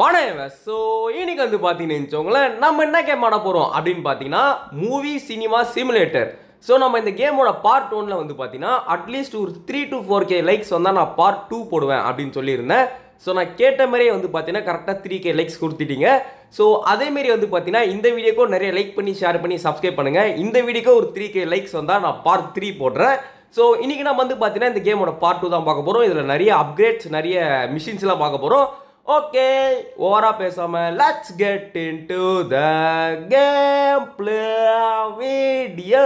வணக்கம் ஸோ இன்னைக்கு வந்து பார்த்தீங்கன்னு வச்சுக்கோங்களேன் நம்ம என்ன கேம் ஆட போகிறோம் அப்படின்னு பார்த்தீங்கன்னா மூவி சினிமா சிமுலேட்டர் ஸோ நம்ம இந்த கேமோட பார்ட் ஒனில் வந்து பார்த்தீங்கன்னா அட்லீஸ்ட் ஒரு three to four K likes வந்தால் நான் பார்ட் டூ போடுவேன் அப்படின்னு சொல்லியிருந்தேன் ஸோ நான் கேட்ட மாதிரியே வந்து பார்த்தீங்கன்னா கரெக்டாக த்ரீ கே லைக்ஸ் கொடுத்துட்டீங்க ஸோ அதேமாரி வந்து பார்த்தீங்கன்னா இந்த வீடியோக்கும் நிறைய லைக் பண்ணி ஷேர் பண்ணி சப்ஸ்கிரைப் பண்ணுங்கள் இந்த வீடியோக்கு ஒரு த்ரீ கே லைக்ஸ் வந்தால் நான் பார்ட் த்ரீ போடுறேன் ஸோ இன்றைக்கி நம்ம வந்து பார்த்தீங்கன்னா இந்த கேமோட பார்ட் டூ தான் பார்க்க போகிறோம் இதில் நிறைய அப்கிரேட்ஸ் நிறைய மிஷின்ஸ்லாம் பார்க்க போகிறோம் ஓகே ஓவரா பேசாம let's get into the game play video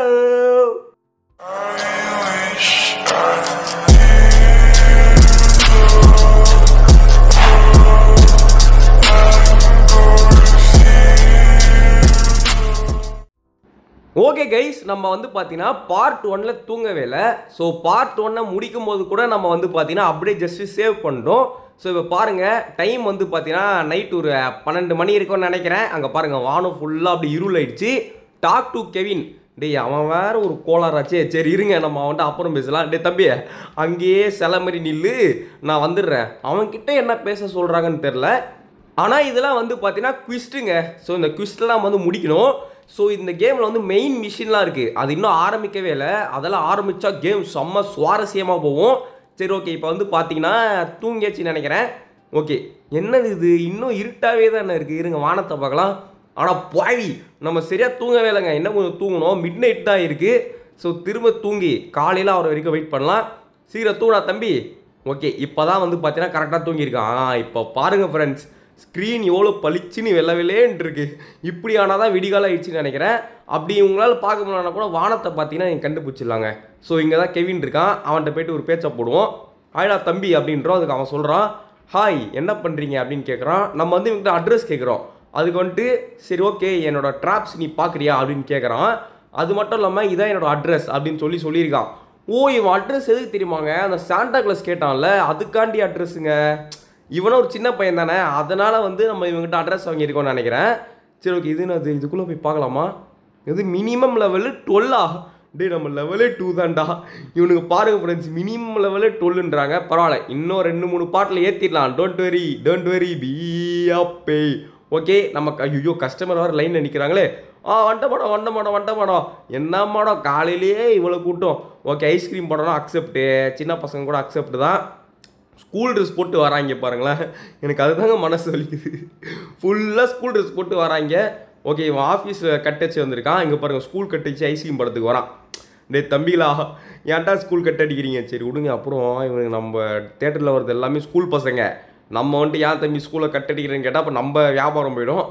okay guys நம்ம வந்து பார்த்தீங்கன்னா பார்ட் ஒன்னில் தூங்கவே இல்லை ஸோ பார்ட் ஒன்னை முடிக்கும் போது கூட நம்ம வந்து பார்த்தீங்கன்னா அப்படியே ஜஸ்ட் சேவ் பண்ணிட்டோம் ஸோ இப்போ பாருங்கள் டைம் வந்து பார்த்தீங்கன்னா நைட் ஒரு பன்னெண்டு மணி இருக்கும்னு நினைக்கிறேன் அங்கே பாருங்கள் வானம் ஃபுல்லாக அப்படி இருள் ஆயிடுச்சு டாக் டு கெவின் டேய் அவன் வேற ஒரு கோளாராச்சே சரி இருங்க நம்ம அவன்கிட்ட அப்புறம் பேசலாம் டே தம்பி அங்கேயே சில மாதிரி நில்லு நான் வந்துடுறேன் அவன்கிட்ட என்ன பேச சொல்கிறாங்கன்னு தெரில ஆனால் இதெல்லாம் வந்து பார்த்தீங்கன்னா குவிஸ்ட்டுங்க ஸோ இந்த குவிஸ்ட்லாம் வந்து முடிக்கணும் ஸோ இந்த கேமில் வந்து மெயின் மிஷின்லாம் இருக்குது அது இன்னும் ஆரம்பிக்கவே இல்லை அதெல்லாம் ஆரம்பித்தா கேம் செம்ம சுவாரஸ்யமாக போகும் சரி ஓகே இப்போ வந்து பார்த்தீங்கன்னா தூங்கியாச்சு நினைக்கிறேன் ஓகே என்னது இது இன்னும் இருட்டாகவே என்ன இருக்குது இருங்க வானத்தை பார்க்கலாம் ஆனால் பாவி நம்ம சரியாக தூங்கவே இல்லைங்க என்ன கொஞ்சம் தூங்கணும் மிட் நைட் தான் இருக்குது ஸோ திரும்ப தூங்கி காலையில் அவர் வரைக்கும் வெயிட் பண்ணலாம் சீக்கிரம் தூங்கா தம்பி ஓகே இப்போ தான் வந்து பார்த்தீங்கன்னா கரெக்டாக தூங்கியிருக்கான் இப்போ பாருங்கள் ஃப்ரெண்ட்ஸ் ஸ்க்ரீன் எவ்வளோ பளிச்சுன்னு வெள்ளவிலேன்ட்டு இருக்குது இப்படி ஆனால் தான் விடிகாலம் ஆயிடுச்சுன்னு நினைக்கிறேன் அப்படி உங்களால் பார்க்க முடியலன்னா கூட வானத்தை பார்த்தீங்கன்னா நீங்கள் கண்டுபிடிச்சிடலாங்க ஸோ இங்கே தான் கெவின் இருக்கான் அவன்கிட்ட போய்ட்டு ஒரு பேச்சை போடுவோம் ஆயிடா தம்பி அப்படின்றோம் அதுக்கு அவன் சொல்கிறான் ஹாய் என்ன பண்ணுறீங்க அப்படின்னு கேட்குறான் நம்ம வந்து இவங்ககிட்ட அட்ரஸ் கேட்குறோம் அதுக்கு வந்துட்டு சரி ஓகே என்னோடய ட்ராப்ஸ் நீ பார்க்குறியா அப்படின்னு கேட்குறான் அது மட்டும் இல்லாமல் இதான் என்னோடய அட்ரஸ் அப்படின்னு சொல்லி சொல்லியிருக்கான் ஓ இவன் அட்ரஸ் எதுக்கு தெரியுமாங்க அந்த சாண்டா கிளாஸ் கேட்டான்ல அதுக்காண்டி அட்ரஸுங்க இவனும் ஒரு சின்ன பையன் தானே அதனால் வந்து நம்ம இவங்ககிட்ட அட்ரஸ் வாங்கியிருக்கோம்னு நினைக்கிறேன் சரி ஓகே இது நான் இதுக்குள்ளே போய் பார்க்கலாமா இது மினிமம் லெவலு டுவெல்லா டே நம்ம லெவலே டூ தான்டா இவனுக்கு பாருங்க ஃப்ரெண்ட்ஸ் மினிமம் லெவலே டொல்லுன்றாங்க பரவாயில்ல இன்னும் ரெண்டு மூணு பாட்டில் ஏற்றிடலாம் don't worry don't worry be happy okay நம்ம ஐயோ கஸ்டமர் வர லைனில் நிற்கிறாங்களே ஆ வண்ட படம் வண்ட படம் வண்ட படம் என்ன படம் காலையிலேயே இவ்வளோ கூட்டம் ஓகே ஐஸ்கிரீம் படம்னா அக்செப்ட்டு சின்ன பசங்க கூட அக்செப்ட் தான் ஸ்கூல் ட்ரெஸ் போட்டு வராங்க பாருங்களேன் எனக்கு அதுதாங்க மனசு வலிக்குது ஃபுல்லாக ஸ்கூல் ட்ரெஸ் போட்டு வராங்க ஓகே இவன் ஆஃபீஸில் கட்டச்சு வந்திருக்கான் இங்கே பாருங்கள் ஸ்கூல் கட்டச்சு ஐஸ்கிரீம் படத்துக்கு வரான் டே தம்பிலா ஏன்டா ஸ்கூல் கட் அடிக்கிறீங்க சரி விடுங்க அப்புறம் இவனுக்கு நம்ம தேட்டரில் வரது எல்லாமே ஸ்கூல் பசங்க நம்ம வந்துட்டு ஏன் தம்பி ஸ்கூலை கட் அடிக்கிறேன்னு கேட்டால் அப்போ நம்ம வியாபாரம் போயிடும்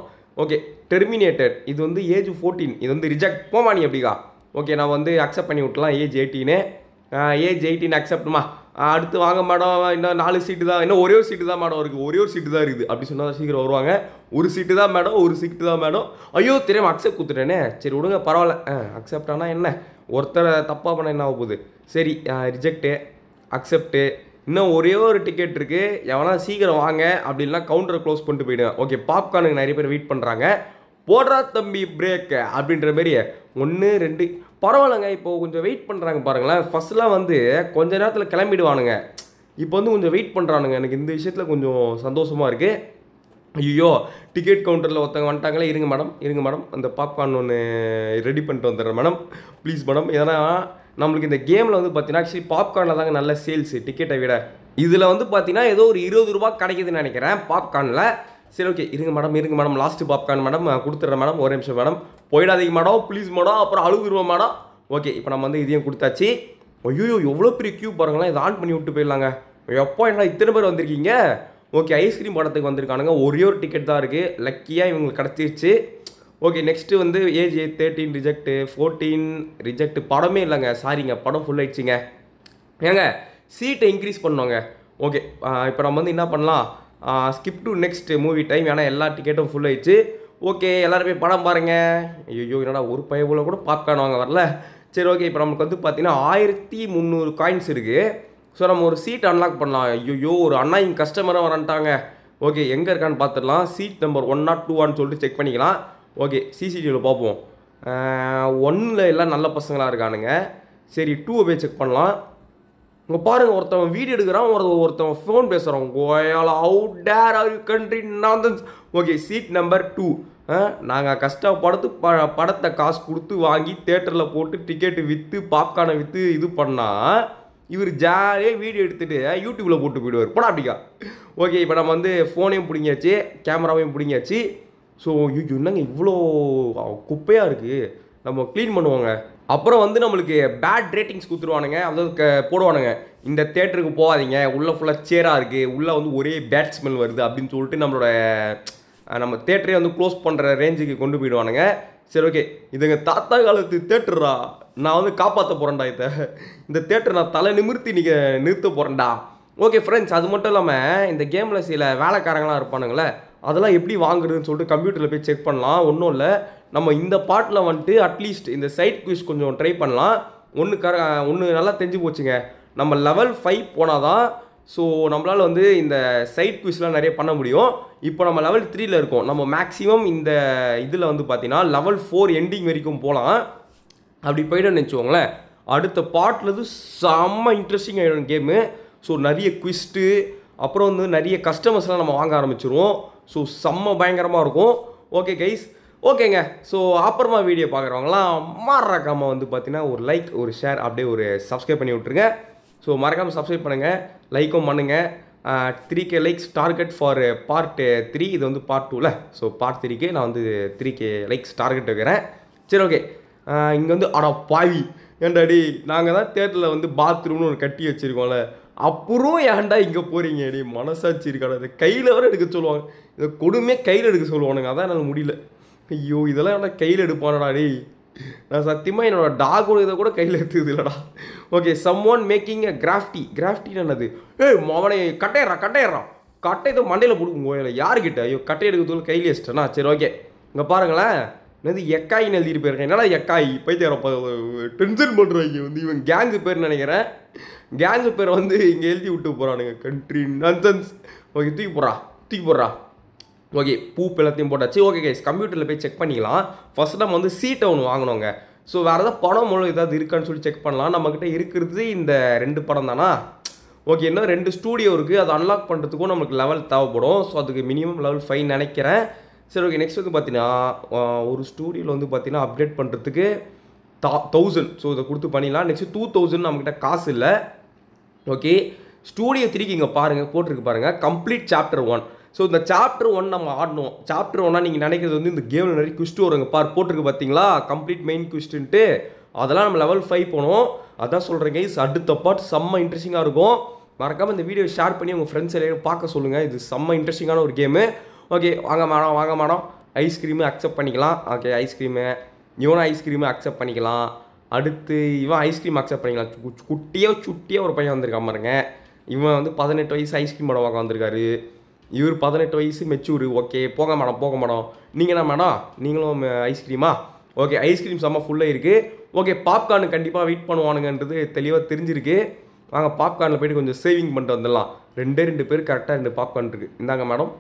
ஓகே டெர்மினேட்டர் இது வந்து ஏஜ் ஃபோர்டீன் இது வந்து ரிஜெக்ட் போமா நீ அப்படிக்கா ஓகே நான் வந்து அக்செப்ட் பண்ணி விட்டலாம் ஏஜ் எயிட்டீனு ஏஜ் எயிட்டீன் அக்செப்டுமா அடுத்து வாங்க மேடம் இன்னும் நாலு சீட்டு தான் இன்னும் ஒரே ஒரு சீட்டு தான் மேடம் இருக்குது ஒரே ஒரு சீட்டு தான் இருக்குது அப்படி சொன்னால் சீக்கிரம் வருவாங்க ஒரு சீட்டு தான் மேடம் ஒரு சீட்டு தான் மேடம் ஐயோ தெரியாமல் அக்செப்ட் கொடுத்துட்டேனே சரி விடுங்க பரவாயில்ல ஆ அக்செப்ட் ஆனால் என்ன ஒருத்தரை தப்பாக பண்ண என்ன ஆக போகுது சரி ரிஜெக்டு அக்செப்ட்டு இன்னும் ஒரே ஒரு டிக்கெட் இருக்குது எவனா சீக்கிரம் வாங்க அப்படின்லாம் கவுண்டரை க்ளோஸ் பண்ணிட்டு போயிடுவேன் ஓகே பாப்கார்னுக்கு நிறைய பேர் வெயிட் பண்ணுறாங்க போடுறா தம்பி பிரேக்கு அப்படின்ற மாரி ஒன்று ரெண்டு பரவாயில்லைங்க இப்போ கொஞ்சம் வெயிட் பண்ணுறாங்க பாருங்களேன் ஃபஸ்ட்டெலாம் வந்து கொஞ்ச நேரத்தில் கிளம்பிடுவானுங்க இப்போ வந்து கொஞ்சம் வெயிட் பண்ணுறானுங்க எனக்கு இந்த விஷயத்தில் கொஞ்சம் சந்தோஷமாக இருக்குது ஐயோ டிக்கெட் கவுண்டரில் ஒருத்தவங்க வந்துட்டாங்களே இருங்க மேடம் இருங்க மேடம் அந்த பாப்கார்ன் ஒன்று ரெடி பண்ணிட்டு வந்துடுறேன் மேடம் ப்ளீஸ் மேடம் ஏன்னா நம்மளுக்கு இந்த கேமில் வந்து பார்த்தீங்கன்னா ஆக்சுவலி பாப்கார்னில் தாங்க நல்ல சேல்ஸு டிக்கெட்டை விட இதில் வந்து பார்த்தீங்கன்னா ஏதோ ஒரு இருபது ரூபா கிடைக்குதுன்னு நினைக்கிறேன் பாப்கார்னில் சரி ஓகே இருங்க மேடம் இருங்க மேடம் லாஸ்ட்டு பாப்கார்ன் மேடம் கொடுத்துட்றேன் மேடம் ஒரு நிமிஷம் மேடம் போயிடாதீங்க மேடம் ப்ளீஸ் மேடம் அப்புறம் அழுகுருவோம் மேடம் ஓகே இப்போ நம்ம வந்து இதையும் கொடுத்தாச்சு ஐயோ எவ்வளோ பெரிய க்யூ பாருங்களா இதை ஆன் பண்ணி விட்டு போயிடலாங்க எப்போ என்ன இத்தனை பேர் வந்திருக்கீங்க ஓகே ஐஸ்கிரீம் படத்துக்கு வந்திருக்கானுங்க ஒரே ஒரு டிக்கெட் தான் இருக்குது லக்கியாக இவங்களுக்கு கிடச்சிருச்சு ஓகே நெக்ஸ்ட்டு வந்து age thirteen reject fourteen reject படமே இல்லைங்க சாரிங்க படம் ஃபுல் ஆயிடுச்சுங்க ஏங்க சீட்டை இன்க்ரீஸ் பண்ணோங்க ஓகே இப்போ நம்ம வந்து என்ன பண்ணலாம் skip to next movie time ஏன்னா எல்லா டிக்கெட்டும் ஃபுல் ஆயிடுச்சு ஓகே எல்லோரும் போய் படம் பாருங்கள் ஐயோ என்னடா ஒரு பயவுல கூட பாப்கார்ன் வாங்க வரல சரி ஓகே இப்போ நமக்கு வந்து பார்த்திங்கன்னா ஆயிரத்தி முந்நூறு காயின்ஸ் இருக்குது ஸோ நம்ம ஒரு சீட் அன்லாக் பண்ணலாம் ஐயோ ஒரு அண்ணா இங்கே கஸ்டமரும் வரான்ட்டாங்க ஓகே எங்கே இருக்கான்னு பார்த்துடலாம் சீட் நம்பர் ஒன் நாட் டூவான்னு சொல்லிட்டு செக் பண்ணிக்கலாம் ஓகே சிசிடிவியில் பார்ப்போம் ஒன்னில் எல்லாம் நல்ல பசங்களாக இருக்கானுங்க சரி டூவை போய் செக் பண்ணலாம் இங்கே பாருங்கள் ஒருத்தவன் வீடியோ எடுக்கிறான் ஒரு ஒருத்தவன் ஃபோன் பேசுகிறான் கோயால் out there are you country நான் ஓகே சீட் நம்பர் டூ நாங்கள் கஷ்டப்படுத்து ப படத்தை காசு கொடுத்து வாங்கி தேட்டரில் போட்டு டிக்கெட்டு விற்று பாப்கார்னை விற்று இது பண்ணால் இவர் ஜாலியாக வீடியோ எடுத்துகிட்டு யூடியூப்பில் போட்டு போயிடுவார் போடா அப்படிக்கா ஓகே இப்போ நம்ம வந்து ஃபோனையும் பிடிங்கியாச்சு கேமராவையும் பிடிங்கியாச்சு ஸோ யூ என்னங்க இவ்வளோ குப்பையாக இருக்குது நம்ம க்ளீன் பண்ணுவோங்க அப்புறம் வந்து நம்மளுக்கு பேட் ரேட்டிங்ஸ் கொடுத்துருவானுங்க அதாவது போடுவானுங்க இந்த தேட்டருக்கு போகாதீங்க உள்ளே ஃபுல்லாக சேராக இருக்குது உள்ளே வந்து ஒரே பேட் ஸ்மெல் வருது அப்படின்னு சொல்லிட்டு நம்மளோட நம்ம தேட்டரே வந்து க்ளோஸ் பண்ணுற ரேஞ்சுக்கு கொண்டு போயிடுவானுங்க சரி ஓகே இது எங்கள் தாத்தா காலத்து தேட்டரா நான் வந்து காப்பாற்ற போகிறேன்டா இதை இந்த தேட்டர் நான் தலை நிமிர்த்தி நீங்கள் நிறுத்த போகிறேன்டா ஓகே ஃப்ரெண்ட்ஸ் அது மட்டும் இல்லாமல் இந்த கேமில் சில வேலைக்காரங்களாம் இருப்பானுங்களே அதெல்லாம் எப்படி வாங்குறதுன்னு சொல்லிட்டு கம்ப்யூட்டரில் போய் செக் பண்ணலாம் ஒன்றும் இல்லை நம்ம இந்த பாட்டில் வந்துட்டு அட்லீஸ்ட் இந்த சைட் குவிஸ் கொஞ்சம் ட்ரை பண்ணலாம் ஒன்று கர ஒன்று நல்லா தெரிஞ்சு போச்சுங்க நம்ம லெவல் ஃபைவ் போனால் தான் ஸோ நம்மளால் வந்து இந்த சைட் குவிஸ்லாம் நிறைய பண்ண முடியும் இப்போ நம்ம லெவல் த்ரீயில் இருக்கோம் நம்ம மேக்ஸிமம் இந்த இதில் வந்து பார்த்தீங்கன்னா லெவல் ஃபோர் எண்டிங் வரைக்கும் போகலாம் அப்படி போய்ட்டு நினச்சிக்கோங்களேன் அடுத்த பாட்டில் செம்ம இன்ட்ரெஸ்டிங் ஆகிடும் கேமு ஸோ நிறைய குவிஸ்ட்டு அப்புறம் வந்து நிறைய கஸ்டமர்ஸ்லாம் நம்ம வாங்க ஆரம்பிச்சிருவோம் ஸோ செம்ம பயங்கரமாக இருக்கும் ஓகே கைஸ் ஓகேங்க ஸோ அப்புறமா வீடியோ பார்க்குறவங்களாம் மறக்காமல் வந்து பார்த்தீங்கன்னா ஒரு லைக் ஒரு ஷேர் அப்படியே ஒரு சப்ஸ்கிரைப் பண்ணி விட்ருங்க ஸோ மறக்காமல் சப்ஸ்கிரைப் பண்ணுங்கள் லைக்கும் பண்ணுங்கள் three K likes target for part three இது வந்து பார்ட் டூவில் ஸோ பார்ட் த்ரீக்கே நான் வந்து த்ரீ கே லைக்ஸ் டார்கெட் வைக்கிறேன் சரி ஓகே இங்கே வந்து அடா பாவி ஏண்டாடி நாங்கள் தான் தேட்டரில் வந்து பாத்ரூம்னு ஒரு கட்டி வச்சுருக்கோம்ல அப்புறம் ஏன்டா இங்கே போகிறீங்க அடி மனசாட்சி இருக்காடா இதை கையில் வர எடுக்க சொல்லுவாங்க இதை கொடுமையாக கையில் எடுக்க சொல்லுவானுங்க அதான் என்னால் முடியல ஐயோ இதெல்லாம் என்னடா கையில் எடுப்பானடா டேய் நான் சத்தியமாக என்னோடய டாகோட இதை கூட கையில் எடுத்துது இல்லைடா okay someone making a crafty crafty என்னது ஏய் அவனை கட்டையறான் கட்டையறான் கட்டை இதை மண்டையில் பிடிக்கும் கோயில யார்கிட்ட ஐயோ கட்டை எடுக்கிறதுக்குள்ள கையில் இஷ்டனா சரி ஓகே இங்கே பாருங்களேன் என்னது எக்காயின்னு எழுதிட்டு போயிருக்கேன் என்னடா எக்காய் பைத்தியாரப்பா டென்ஷன் பண்ணுறாங்க வந்து இவன் கேங்கு பேர் நினைக்கிறேன் கேங்கு பேர் வந்து இங்கே எழுதி விட்டு போகிறானுங்க கண்ட்ரி நன்சன்ஸ் ஓகே தூக்கி போடுறா தூக்கி போடுறா ஓகே பூப்பு எல்லாத்தையும் போட்டாச்சு ஓகே கைஸ் கம்ப்யூட்டரில் போய் செக் பண்ணிக்கலாம் ஃபஸ்ட் நம்ம வந்து சீட்டை ஒன்று வாங்கினோங்க ஸோ வேறு ஏதாவது படம் மூலம் ஏதாவது இருக்கான்னு சொல்லி செக் பண்ணலாம் நம்மக்கிட்ட இருக்கிறது இந்த ரெண்டு படம் தானா ஓகே இன்னும் ரெண்டு ஸ்டூடியோ இருக்குது அதை அன்லாக் பண்ணுறதுக்கும் நம்மளுக்கு லெவல் தேவைப்படும் ஸோ அதுக்கு மினிமம் லெவல் ஃபைவ் நினைக்கிறேன் சரி ஓகே நெக்ஸ்ட் வந்து பார்த்தீங்கன்னா ஒரு ஸ்டூடியோவில் வந்து பார்த்தீங்கன்னா அப்டேட் பண்ணுறதுக்கு தா தௌசண்ட் ஸோ இதை கொடுத்து பண்ணிடலாம் நெக்ஸ்ட் டூ தௌசண்ட் நம்மக்கிட்ட காசு இல்லை ஓகே ஸ்டூடியோ திருக்கி இங்கே பாருங்கள் போட்டிருக்கு பாருங்கள் கம்ப்ளீட் சாப்டர் ஒன் ஸோ இந்த சாப்டர் ஒன் நம்ம ஆடணும் சாப்டர் ஒன்னா நீங்கள் நினைக்கிறது வந்து இந்த கேமில் நிறைய குவிஸ்ட் வருங்க பார் போட்டிருக்கு பார்த்தீங்களா கம்ப்ளீட் மெயின் குவிஸ்ட்டுன்ட்டு அதெல்லாம் நம்ம லெவல் ஃபைவ் போனோம் அதான் சொல்கிறேன் கைஸ் அடுத்த பார்ட் செம்ம இன்ட்ரெஸ்டிங்காக இருக்கும் மறக்காமல் இந்த வீடியோ ஷேர் பண்ணி உங்கள் ஃப்ரெண்ட்ஸ் எல்லாரும் பார்க்க சொல்லுங்கள் இது செம்ம இன்ட்ரெஸ்டிங்கான ஒரு கேமு ஓகே வாங்க மேடம் வாங்க மேடம் ஐஸ்கிரீமு அக்செப்ட் பண்ணிக்கலாம் ஓகே ஐஸ்கிரீமு இவனும் ஐஸ்கிரீமு அக்செப்ட் பண்ணிக்கலாம் அடுத்து இவன் ஐஸ்கிரீம் அக்செப்ட் பண்ணிக்கலாம் குட்டியோ சுட்டியோ ஒரு பையன் வந்திருக்கான் பாருங்க இவன் வந்து பதினெட்டு வயசு ஐஸ்கிரீமோட உட்காந்துருக்காரு இவர் பதினெட்டு வயசு மெச்சூர் ஓகே போக மேடம் போக மேடம் நீங்கள் என்ன மேடம் நீங்களும் ஐஸ்கிரீமா ஓகே ஐஸ்கிரீம் செம்ம ஃபுல்லாக இருக்குது ஓகே பாப்கார்னு கண்டிப்பாக வெயிட் பண்ணுவானுங்கன்றது தெளிவாக தெரிஞ்சிருக்கு நாங்கள் பாப்கார்னில் போய்ட்டு கொஞ்சம் சேவிங் பண்ணிட்டு வந்துடலாம் ரெண்டே ரெண்டு பேர் கரெக்டாக ரெண்டு பாப்கார்ன் இருக்குது இந்தாங்க மேடம்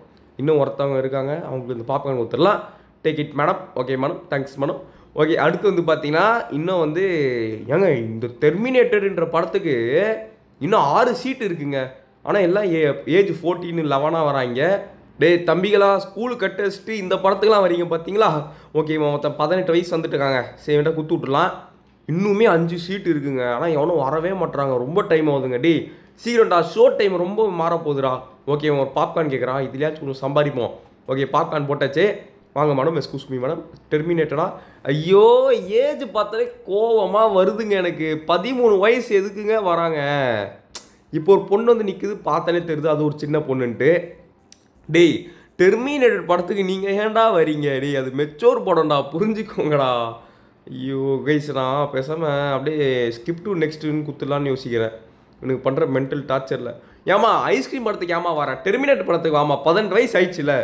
இன்னும் ஒருத்தவங்க இருக்காங்க அவங்களுக்கு இந்த பாப்கார்ன் கொடுத்துடலாம் take it madam okay madam thanks madam okay அடுத்து வந்து பார்த்தீங்கன்னா இன்னும் வந்து ஏங்க இந்த டெர்மினேட்டடுன்ற படத்துக்கு இன்னும் ஆறு சீட்டு இருக்குங்க ஆனால் எல்லாம் ஏ ஏஜ் ஃபோர்டீன் லெவனாக வராங்க டே தம்பிகளாக ஸ்கூலு கட்டச்சிட்டு இந்த படத்துக்கெலாம் வரீங்க பார்த்தீங்களா ஓகே மொத்தம் பதினெட்டு வயசு வந்துட்டுருக்காங்க வேண்டாம் குத்து விட்டுலாம் இன்னுமே அஞ்சு சீட்டு இருக்குங்க ஆனால் எவனும் வரவே மாட்டுறாங்க ரொம்ப டைம் ஆகுதுங்க டே சீக்கிரம்டா ஷோ டைம் ரொம்ப மாறப்போகுதுடா ஓகே ஒரு பாப்கார்ன் கேட்குறான் இதுலையாச்சும் கொஞ்சம் சம்பாதிப்போம் ஓகே பாப்கார்ன் போட்டாச்சு வாங்க மேடம் எஸ்கூஸ் மீ மேடம் டெர்மினேட்டடா ஐயோ ஏஜ் பார்த்தாலே கோவமாக வருதுங்க எனக்கு பதிமூணு வயசு எதுக்குங்க வராங்க இப்போ ஒரு பொண்ணு வந்து நிற்குது பார்த்தாலே தெரியுது அது ஒரு சின்ன பொண்ணுன்ட்டு டேய் டெர்மினேட்டர் படத்துக்கு நீங்கள் ஏன்டா வரீங்க டே அது மெச்சோர் படம்டா புரிஞ்சுக்கோங்கடா ஐயோ கைஸ் நான் பேசாமல் அப்படியே ஸ்கிப் டு நெக்ஸ்ட்டுன்னு குத்துலான்னு யோசிக்கிறேன் எனக்கு பண்ணுற மென்டல் டார்ச்சரில் ஏமா ஐஸ்கிரீம் படத்துக்கு ஏமா வர டெர்மினேட்டர் படத்துக்கு வாமா பதினெட்டு வயசு ஆயிடுச்சுல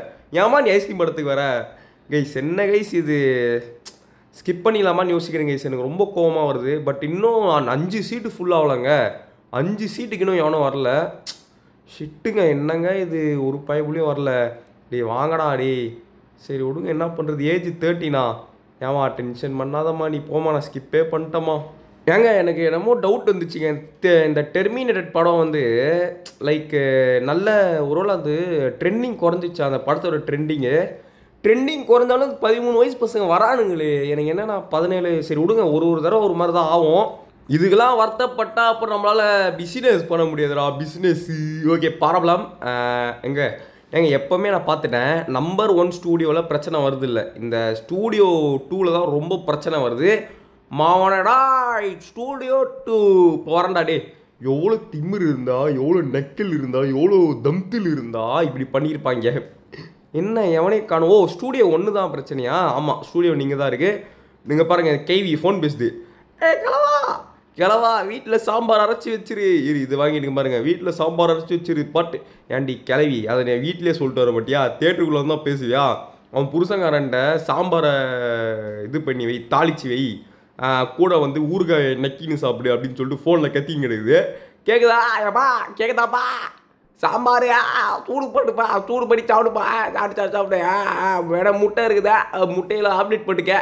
ஏமா நீ ஐஸ்கிரீம் படத்துக்கு வர கைஸ் என்ன கைஸ் இது ஸ்கிப் பண்ணிடலாமான்னு யோசிக்கிறேன் கைஸ் எனக்கு ரொம்ப கோவமாக வருது பட் இன்னும் நான் அஞ்சு சீட்டு ஃபுல் ஆகலைங்க அஞ்சு சீட்டுக்கு இன்னும் எவனும் வரல ஷிட்டுங்க என்னங்க இது ஒரு பயப்புலையும் வரல டே வாங்கடா டே சரி விடுங்க என்ன பண்ணுறது ஏஜ் தேர்ட்டினா ஏமா டென்ஷன் பண்ணாதம்மா நீ போமா நான் ஸ்கிப்பே பண்ணிட்டோமா ஏங்க எனக்கு என்னமோ டவுட் வந்துச்சுங்க இந்த டெர்மினேட்டட் படம் வந்து லைக் நல்ல ஒருவேளை அது ட்ரெண்டிங் குறைஞ்சிச்சு அந்த படத்தோட ட்ரெண்டிங்கு ட்ரெண்டிங் குறைந்தாலும் பதிமூணு வயசு பசங்க வரானுங்களே எனக்கு என்னென்னா பதினேழு சரி விடுங்க ஒரு ஒரு தடவை ஒரு மாதிரி தான் ஆகும் இதுக்கெல்லாம் வருத்தப்பட்டா அப்புறம் நம்மளால் பிஸ்னஸ் பண்ண முடியாதுடா பிஸ்னஸ்ஸு ஓகே ப்ராப்ளம் எங்கே ஏங்க எப்போவுமே நான் பார்த்துட்டேன் நம்பர் ஒன் ஸ்டூடியோவில் பிரச்சனை வருது இல்லை இந்த ஸ்டூடியோ டூவில் தான் ரொம்ப பிரச்சனை வருது மாவனடா ஸ்டூடியோ டூ போகிறண்டா டே எவ்வளோ திமிர் இருந்தால் எவ்வளோ நெக்கில் இருந்தால் எவ்வளோ தம்தில் இருந்தால் இப்படி பண்ணியிருப்பாங்க என்ன எவனே காணும் ஓ ஸ்டூடியோ ஒன்று தான் பிரச்சனையா ஆமாம் ஸ்டூடியோ நீங்கள் தான் இருக்குது நீங்கள் பாருங்கள் கேவி ஃபோன் பேசுது ஏ கலவா கிளவா வீட்டில் சாம்பார் அரைச்சி வச்சிரு இரு இது வாங்கிட்டு பாருங்க வீட்டில் சாம்பார் அரைச்சி வச்சிரு பட் ஏன்டி கிளவி அதை நான் வீட்டிலே சொல்லிட்டு வர மாட்டியா தேட்டருக்குள்ளே தான் பேசுவியா அவன் புருஷங்காரன்ட்ட சாம்பாரை இது பண்ணி வை தாளிச்சு வை கூட வந்து ஊறுகாய் நக்கின்னு சாப்பிடு அப்படின்னு சொல்லிட்டு ஃபோனில் கத்தின்னு கேட்குதா ஏப்பா கேட்குதாப்பா சாம்பார் சூடு பண்ணுப்பா சூடு பண்ணி சாப்பிடுப்பா சாப்பிட்டு சாப்பிடு சாப்பிடு வேணா முட்டை இருக்குதா முட்டையில் ஆம்லேட் போட்டுக்க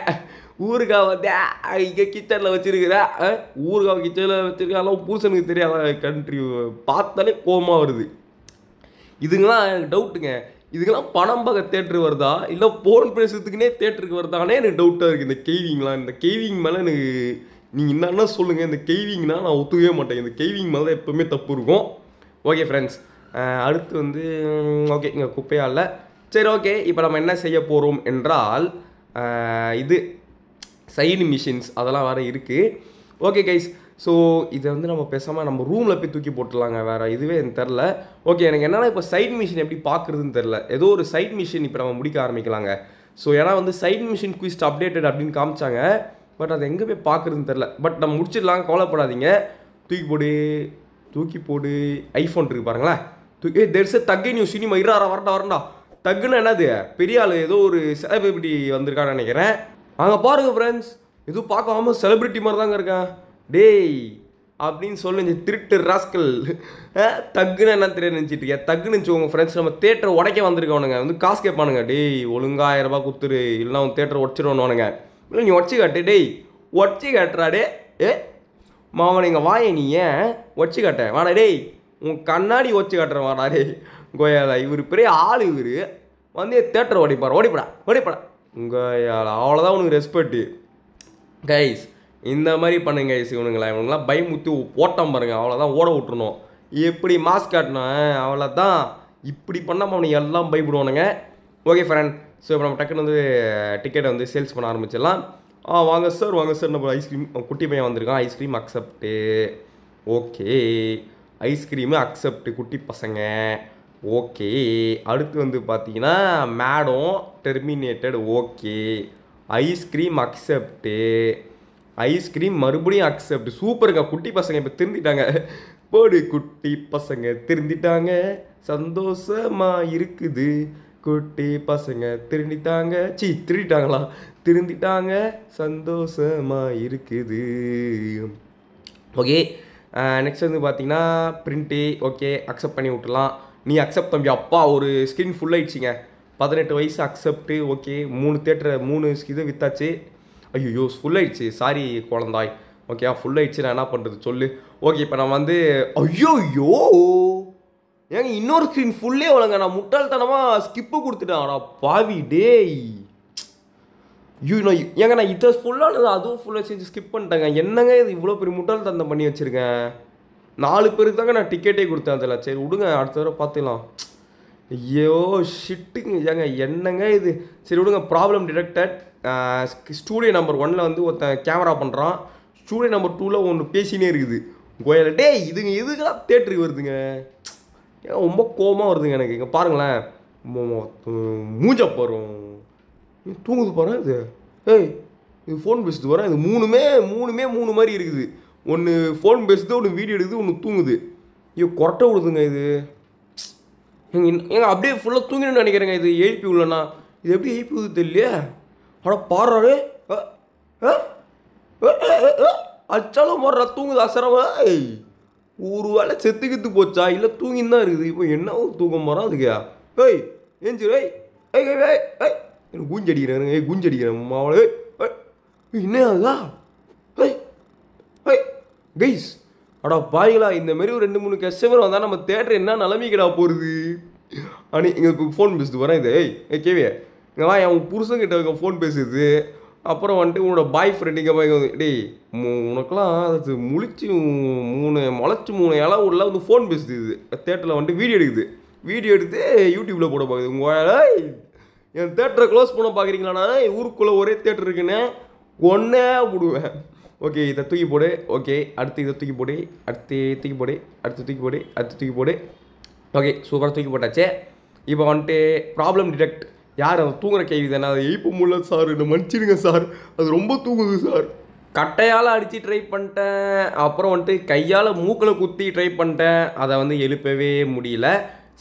ஊறுகாய் வந்து இங்கே கிச்சனில் வச்சுருக்கிற ஊறுகாய் கிச்சனில் வச்சுருக்கலாம் பூசனுக்கு தெரியாத கண்ட்ரி பார்த்தாலே கோபமாக வருது இதுங்கெல்லாம் எனக்கு டவுட்டுங்க இதுக்கெல்லாம் பணம் பக தேட்ரு வருதா இல்லை போன் பேசுறதுக்குனே தேட்டருக்கு வருதானே எனக்கு டவுட்டாக இருக்குது இந்த கெய்விங்லாம் இந்த கெய்விங் மேலே எனக்கு நீங்கள் என்னென்ன சொல்லுங்கள் இந்த கேவிங்னா நான் ஒத்துக்கவே மாட்டேன் இந்த கெய்விங் மேலே தான் எப்போவுமே தப்பு இருக்கும் ஓகே ஃப்ரெண்ட்ஸ் அடுத்து வந்து ஓகே இங்கே குப்பையாக இல்லை சரி ஓகே இப்போ நம்ம என்ன செய்ய போகிறோம் என்றால் இது சைடு மிஷின்ஸ் அதெல்லாம் வேறு இருக்குது ஓகே கைஸ் ஸோ இதை வந்து நம்ம பேசாமல் நம்ம ரூமில் போய் தூக்கி போட்டுடலாங்க வேறு இதுவே எனக்கு தெரில ஓகே எனக்கு என்னென்னா இப்போ சைட் மிஷின் எப்படி பார்க்குறதுன்னு தெரில ஏதோ ஒரு சைட் மிஷின் இப்போ நம்ம முடிக்க ஆரம்பிக்கலாங்க ஸோ ஏன்னா வந்து சைட் மிஷின் குவிஸ்ட் அப்டேட்டட் அப்படின்னு காமிச்சாங்க பட் அதை எங்கே போய் பார்க்குறதுன்னு தெரில பட் நம்ம முடிச்சிடலாம் கவலைப்படாதீங்க தூக்கி போடு தூக்கி போடு ஐஃபோன் இருக்குது பாருங்களேன் தூக்கி தெர்ஸ் தக்கு நியூ சினிமா இராரா வரண்டா வரண்டா தக்குன்னு என்னது பெரிய ஆள் ஏதோ ஒரு செலிபிரிட்டி வந்திருக்கான்னு நினைக்கிறேன் அங்கே பாருங்கள் ஃப்ரெண்ட்ஸ் இது பார்க்காம செலிப்ரிட்டி மாதிரி தாங்க இருக்கேன் டேய் அப்படின்னு சொல்லி இந்த திருட்டு ராஸ்கல் தக்குன்னு என்ன தெரிய நினச்சிட்டு இருக்கேன் தக்குன்னு நினச்சி உங்கள் ஃப்ரெண்ட்ஸ் நம்ம தேட்டர் உடைக்க வந்திருக்கவனுங்க வந்து காசு கேட்பானுங்க டேய் ஒழுங்கா ஆயிரம் ரூபாய் கொடுத்துரு இல்லைனா அவன் தேட்டர் உடச்சிடுவானுங்க இல்லை நீ உடச்சி காட்டு டேய் உடச்சி காட்டுறா டே ஏ மாவன் எங்கள் வாயை நீ ஏன் ஒச்சி காட்ட வாடா டேய் உன் கண்ணாடி ஒச்சி காட்டுறேன் வாடா டேய் கோயாலா இவர் பெரிய ஆள் இவர் வந்து தேட்டர் ஓடிப்பார் ஓடிப்படா ஓடிப்படா உங்கள் அவ்வளோதான் உனக்கு ரெஸ்பெக்ட்டு கைஸ் இந்த மாதிரி பண்ணுங்க கைஸ் இவனுங்களா இவனுங்களாம் பயமுத்தி ஓட்டம் பாருங்கள் அவ்வளோதான் ஓட விட்டுருணும் எப்படி மாஸ்க் காட்டினேன் அவ்வளோதான் இப்படி பண்ணாமல் அவனுக்கு எல்லாம் பயப்படுவானுங்க ஓகே ஃப்ரெண்ட் ஸோ இப்போ நம்ம டக்குன்னு வந்து டிக்கெட்டை வந்து சேல்ஸ் பண்ண ஆரம்பிச்சிடலாம் ஆ வாங்க சார் வாங்க சார் நம்ம ஐஸ்கிரீம் குட்டி பையன் வந்திருக்கான் ice cream accept okay ice cream accept குட்டி பசங்க ஓகே அடுத்து வந்து பார்த்தீங்கன்னா madam terminated okay ice cream accept ice cream மறுபடியும் அக்செப்ட் சூப்பருங்க குட்டி பசங்க இப்போ திருந்திட்டாங்க போடு குட்டி பசங்க திருந்திட்டாங்க சந்தோஷமாக இருக்குது குட்டி பசங்க திருந்திட்டாங்க சி திருடிட்டாங்களா திருந்திட்டாங்க சந்தோஷமாக இருக்குது ஓகே நெக்ஸ்ட் வந்து பார்த்தீங்கன்னா பிரிண்ட்டு ஓகே அக்செப்ட் பண்ணி விட்டுலாம் நீ அக்செப்ட் தம்பி அப்பா ஒரு ஸ்க்ரீன் ஃபுல்லாகிடுச்சிங்க பதினெட்டு வயசு அக்செப்ட்டு ஓகே மூணு தேட்டரை மூணு இது வித்தாச்சு ஐயோ ஃபுல்லாகிடுச்சு சாரி குழந்தாய் ஓகே ஃபுல்லாகிடுச்சு நான் என்ன பண்ணுறது சொல்லு ஓகே இப்போ நான் வந்து ஐயோ ஐயோ ஏங்க இன்னொரு ஸ்க்ரீன் ஃபுல்லே வளங்க நான் முட்டாள்தனமாக ஸ்கிப்பு கொடுத்துட்டேன் ஆனால் பாவி டேய் ஐயோ நோ ஏங்க நான் இதை ஃபுல்லானது அதுவும் ஃபுல்லாக செஞ்சு ஸ்கிப் பண்ணிட்டேங்க என்னங்க இது இவ்வளோ பெரிய முட்டாள்தனம் பண்ணி வச்சுருக்கேன் நாலு பேருக்கு தாங்க நான் டிக்கெட்டே கொடுத்தேன் அதில் சரி விடுங்க அடுத்த தடவை பார்த்துக்கலாம் ஐயோ ஷிட்டுங்க ஏங்க என்னங்க இது சரி விடுங்க ப்ராப்ளம் டிடெக்டட் ஸ்டூடியோ நம்பர் ஒனில் வந்து ஒருத்தன் கேமரா பண்ணுறான் ஸ்டூடியோ நம்பர் டூவில் ஒன்று பேசினே இருக்குது கோயில் டே இதுங்க இதுக்கெல்லாம் தேட்டருக்கு வருதுங்க ரொம்ப கோபமாக வருதுங்க எனக்கு இங்கே பாருங்களேன் மூஞ்ச போகிறோம் தூங்குது பாரு இது ஏய் இது ஃபோன் பேசுது போகிறேன் இது மூணுமே மூணுமே மூணு மாதிரி இருக்குது ஒன்று ஃபோன் பேசுது ஒன்று வீடியோ எடுக்குது ஒன்று தூங்குது ஐயோ கொரட்டை விடுதுங்க இது எங்க எங்க அப்படியே ஃபுல்லாக தூங்கினு நினைக்கிறேங்க இது எழுப்பி உள்ளனா இது எப்படி எழுப்பி விடுது தெரியலையே ஆனால் பாடுறாரு அச்சாலும் போடுற தூங்குது அசரம் ஒரு வேளை செத்துக்கிட்டு போச்சா இல்லை தூங்கின்னு தான் இருக்குது இப்போ என்ன தூக்கம் போகிறான் அதுக்கு ஏய் ஏஞ்சிரு ஐய் ஏய் ஐய் ஐய் எனக்கு கூஞ்சடிக்கிறேன் ஏய் கூஞ்சடிக்கிறேன் அடிக்கிறேன் மாவளை ஏய் என்ன அதுதான் ஏய் ஏய் கைஸ் அடா பாய்களா இந்தமாரி ஒரு ரெண்டு மூணு கஸ்டமர் வந்தால் நம்ம தேட்டர் என்ன நிலமைக்கடா போகிறது அணி இங்கே இப்போ ஃபோன் பேசுது வரேன் இது ஏய் ஏ இங்கே வா என் புருஷங்கிட்ட இருக்க ஃபோன் பேசுது அப்புறம் வந்துட்டு உன்னோட பாய் ஃப்ரெண்ட் இங்கே பாய் வந்து டேய் உனக்கெல்லாம் அது முழிச்சு மூணு முளைச்சி மூணு இலை உள்ள வந்து ஃபோன் பேசுது இது தேட்டரில் வந்துட்டு வீடியோ எடுக்குது வீடியோ எடுத்து யூடியூப்பில் போட பார்க்குது உங்கள் என் தேட்டரை க்ளோஸ் பண்ண பார்க்குறீங்களாண்ணா ஊருக்குள்ளே ஒரே தேட்டர் இருக்குன்னு ஒன்றே விடுவேன் ஓகே இதை தூக்கி போடு ஓகே அடுத்து இதை தூக்கி போடு அடுத்து தூக்கி போடு அடுத்து தூக்கி போடு அடுத்து தூக்கி போடு ஓகே சூப்பராக தூக்கி போட்டாச்சு இப்போ வந்துட்டு ப்ராப்ளம் டிடெக்ட் யார் அதை தூங்குற கேள்வி தானே அதை எய்ப்பு முடியல சார் என்னை மன்னிச்சிடுங்க சார் அது ரொம்ப தூங்குது சார் கட்டையால் அடித்து ட்ரை பண்ணிட்டேன் அப்புறம் வந்துட்டு கையால் மூக்கில் குத்தி ட்ரை பண்ணிட்டேன் அதை வந்து எழுப்பவே முடியல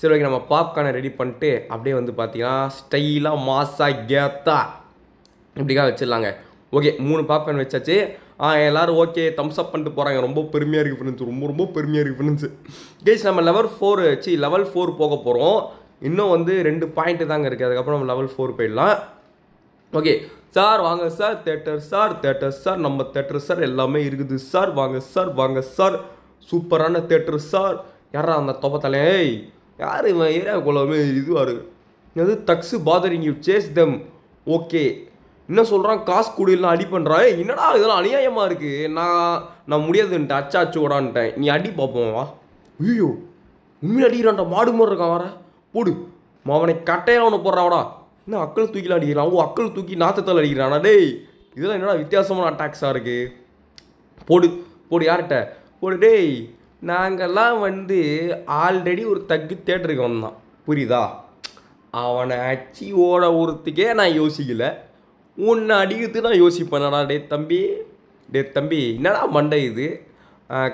சரி ஓகே நம்ம பாப்கார்னை ரெடி பண்ணிட்டு அப்படியே வந்து பார்த்தீங்கன்னா ஸ்டைலாக மாஸாக கேத்தா இப்படிக்காக வச்சிடலாங்க ஓகே மூணு பாப்கார்ன் வச்சாச்சு ஆ எல்லோரும் ஓகே தம்ஸ் அப் பண்ணிட்டு போகிறாங்க ரொம்ப பெருமையாக இருக்குது ஃப்ரெண்ட்ஸ் ரொம்ப ரொம்ப பெருமையாக இருக்குது ஃப்ரெண்ட்ஸ் கேஸ் நம்ம level four C level four போக போகிறோம் இன்னும் வந்து ரெண்டு பாயிண்ட்டு தாங்க இருக்குது அதுக்கப்புறம் நம்ம லெவல் ஃபோர் போயிடலாம் ஓகே சார் வாங்க sir theatre sir theatre sir நம்ம தேட்டர் சார் எல்லாமே இருக்குது சார் வாங்க சார் வாங்க சார் சூப்பரான தேட்டர் சார் யாரா அந்த தொப்பத்தலை யார் இவன் ஏரியாவுக்குள்ளே இதுவாக இருக்குது அது thugs bothering you chase them okay என்ன சொல்கிறான் காசு கொடுலாம் அடி பண்ணுறான் என்னடா இதெல்லாம் அநியாயமாக இருக்குது நான் நான் முடியாதுன்ட்டு அச்சு ஓடான்ட்டேன் நீ அடி பார்ப்போம் வா ஐயோ உண்மையில அடிக்கிறான்டா மாடு மாதிரி இருக்கான் வர போடு அவனை கட்டையாக அவனை போடுறாவடா என்ன அக்கள் தூக்கிலாம் அடிக்கிறான் ஓ அக்கள் தூக்கி நாத்தத்தால் அடிக்கிறானா டேய் இதெல்லாம் என்னடா வித்தியாசமான அட்டாக்ஸாக இருக்குது போடு போடு யார்கிட்ட போடு டேய் நாங்கள்லாம் வந்து ஆல்ரெடி ஒரு தக்கு தேட்டருக்கு வந்தான் புரியுதா அவனை அச்சி ஓட ஒருத்துக்கே நான் யோசிக்கலை உன்னை அடிக்கிறது நான் யோசிப்பேன்டா டே தம்பி டே தம்பி என்னடா மண்டை இது